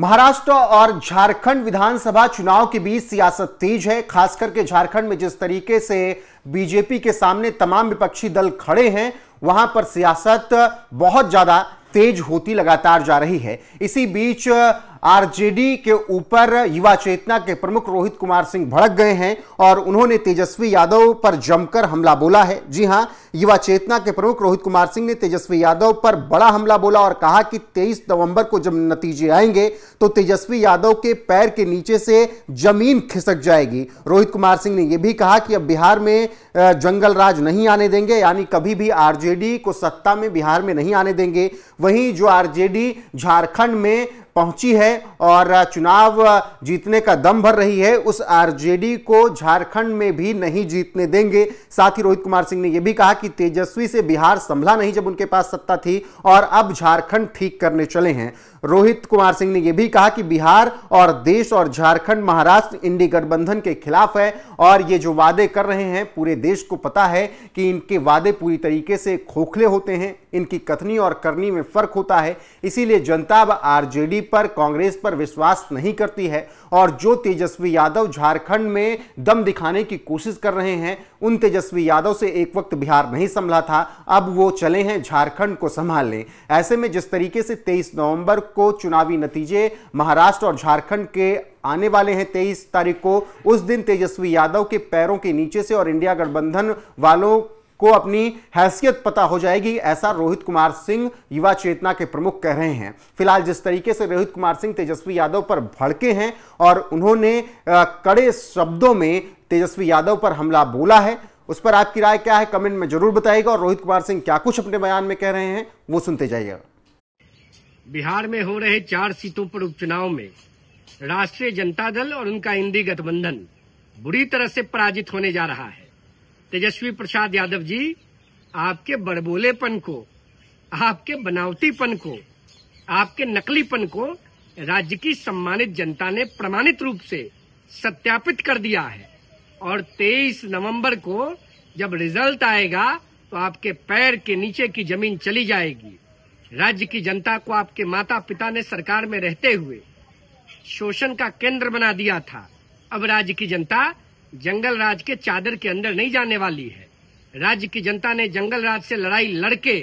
महाराष्ट्र और झारखंड विधानसभा चुनाव के बीच सियासत तेज है खास करके झारखंड में जिस तरीके से बीजेपी के सामने तमाम विपक्षी दल खड़े हैं वहां पर सियासत बहुत ज्यादा तेज होती लगातार जा रही है इसी बीच आरजेडी के ऊपर युवा चेतना के प्रमुख रोहित कुमार सिंह भड़क गए हैं और उन्होंने तेजस्वी यादव पर जमकर हमला बोला है जी हां युवा चेतना के प्रमुख रोहित कुमार सिंह ने तेजस्वी यादव पर बड़ा हमला बोला और कहा कि 23 नवंबर को जब नतीजे आएंगे तो तेजस्वी यादव के पैर के नीचे से जमीन खिसक जाएगी रोहित कुमार सिंह ने यह भी कहा कि अब बिहार में जंगल राज नहीं आने देंगे यानी कभी भी आरजेडी को सत्ता में बिहार में नहीं आने देंगे वहीं जो आरजेडी झारखंड में पहुंची है और चुनाव जीतने का दम भर रही है उस आरजेडी को झारखंड में भी नहीं जीतने देंगे साथ ही रोहित कुमार सिंह ने यह भी कहा कि तेजस्वी से बिहार संभला नहीं जब उनके पास सत्ता थी और अब झारखंड ठीक करने चले हैं रोहित कुमार सिंह ने यह भी कहा कि बिहार और देश और झारखंड महाराष्ट्र इंडी गठबंधन के खिलाफ है और ये जो वादे कर रहे हैं पूरे देश को पता है कि इनके वादे पूरी तरीके से खोखले होते हैं इनकी कथनी और करनी में फर्क होता है इसीलिए जनता अब आरजेडी पर कांग्रेस पर विश्वास नहीं करती है और जो तेजस्वी यादव झारखंड में दम दिखाने की कोशिश कर रहे हैं उन तेजस्वी यादव से एक वक्त बिहार नहीं संभला था अब वो चले हैं झारखंड को संभालने ऐसे में जिस तरीके से 23 नवंबर को चुनावी नतीजे महाराष्ट्र और झारखंड के आने वाले हैं 23 तारीख को उस दिन तेजस्वी यादव के पैरों के नीचे से और इंडिया गठबंधन वालों को अपनी हैसियत पता हो जाएगी ऐसा रोहित कुमार सिंह युवा चेतना के प्रमुख कह रहे हैं फिलहाल जिस तरीके से रोहित कुमार सिंह तेजस्वी यादव पर भड़के हैं और उन्होंने कड़े शब्दों में तेजस्वी यादव पर हमला बोला है उस पर आपकी राय क्या है कमेंट में जरूर बताइएगा और रोहित कुमार सिंह क्या कुछ अपने बयान में कह रहे हैं वो सुनते जाइए बिहार में हो रहे चार सीटों पर उपचुनाव में राष्ट्रीय जनता दल और उनका हिंदी गठबंधन बुरी तरह से पराजित होने जा रहा है तेजस्वी प्रसाद यादव जी आपके बड़बोलेपन को आपके बनावटीपन को आपके नकलीपन को राज्य की सम्मानित जनता ने प्रमाणित रूप से सत्यापित कर दिया है और 23 नवंबर को जब रिजल्ट आएगा तो आपके पैर के नीचे की जमीन चली जाएगी राज्य की जनता को आपके माता पिता ने सरकार में रहते हुए शोषण का केंद्र बना दिया था अब राज्य की जनता जंगल राज के चादर के अंदर नहीं जाने वाली है राज्य की जनता ने जंगल राज से लड़ाई लड़के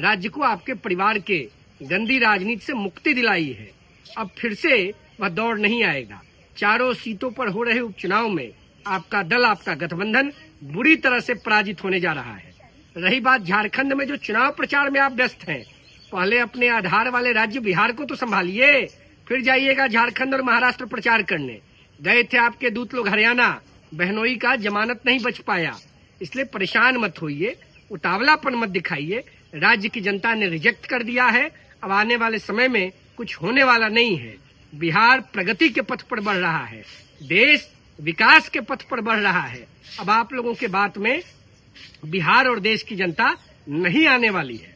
राज्य को आपके परिवार के गंदी राजनीति से मुक्ति दिलाई है अब फिर से वह दौड़ नहीं आएगा चारों सीटों पर हो रहे उपचुनाव में आपका दल आपका गठबंधन बुरी तरह से पराजित होने जा रहा है रही बात झारखंड में जो चुनाव प्रचार में आप व्यस्त हैं पहले अपने आधार वाले राज्य बिहार को तो संभालिए फिर जाइएगा झारखंड और महाराष्ट्र प्रचार करने गए थे आपके दूत लोग हरियाणा बहनोई का जमानत नहीं बच पाया इसलिए परेशान मत होइए उतावलापन मत दिखाइए राज्य की जनता ने रिजेक्ट कर दिया है अब आने वाले समय में कुछ होने वाला नहीं है बिहार प्रगति के पथ पर बढ़ रहा है देश विकास के पथ पर बढ़ रहा है अब आप लोगों के बात में बिहार और देश की जनता नहीं आने वाली है